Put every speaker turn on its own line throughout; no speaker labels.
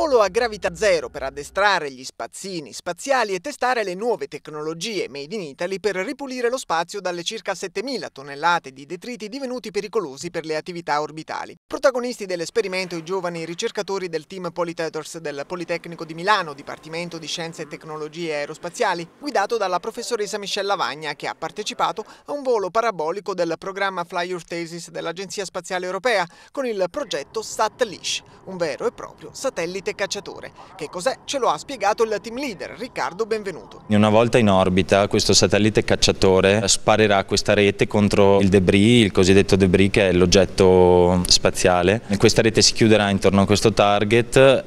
volo a gravità zero per addestrare gli spazzini spaziali e testare le nuove tecnologie made in Italy per ripulire lo spazio dalle circa 7.000 tonnellate di detriti divenuti pericolosi per le attività orbitali. Protagonisti dell'esperimento i giovani ricercatori del team Polytetors del Politecnico di Milano, Dipartimento di Scienze e Tecnologie Aerospaziali, guidato dalla professoressa Michelle Lavagna che ha partecipato a un volo parabolico del programma Fly Your Thesis dell'Agenzia Spaziale Europea con il progetto SatLish, un vero e proprio satellite prettamente cacciatore. Che cos'è? Ce lo ha spiegato il team leader Riccardo Benvenuto.
Una volta in orbita questo satellite cacciatore sparerà questa rete contro il debris, il cosiddetto debris che è l'oggetto spaziale. Questa rete si chiuderà intorno a questo target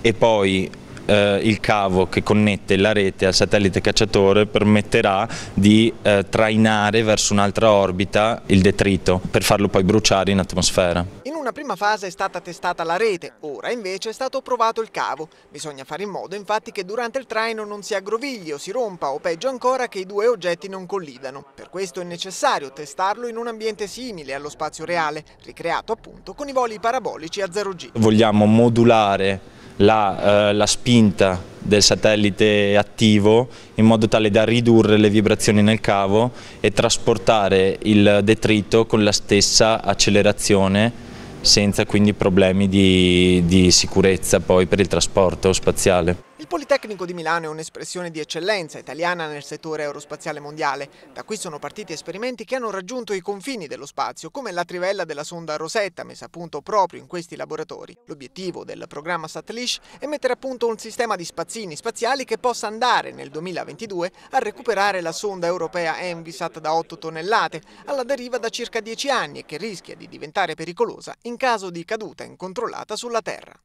e poi eh, il cavo che connette la rete al satellite cacciatore permetterà di eh, trainare verso un'altra orbita il detrito per farlo poi bruciare in atmosfera
una prima fase è stata testata la rete, ora invece è stato provato il cavo. Bisogna fare in modo infatti che durante il traino non si aggrovigli o si rompa o peggio ancora che i due oggetti non collidano. Per questo è necessario testarlo in un ambiente simile allo spazio reale, ricreato appunto con i voli parabolici a 0G.
Vogliamo modulare la, eh, la spinta del satellite attivo in modo tale da ridurre le vibrazioni nel cavo e trasportare il detrito con la stessa accelerazione senza quindi problemi di, di sicurezza poi per il trasporto spaziale.
Il Politecnico di Milano è un'espressione di eccellenza italiana nel settore aerospaziale mondiale. Da qui sono partiti esperimenti che hanno raggiunto i confini dello spazio, come la trivella della sonda Rosetta messa a punto proprio in questi laboratori. L'obiettivo del programma Satlish è mettere a punto un sistema di spazzini spaziali che possa andare nel 2022 a recuperare la sonda europea Envisat da 8 tonnellate, alla deriva da circa 10 anni e che rischia di diventare pericolosa in caso di caduta incontrollata sulla Terra.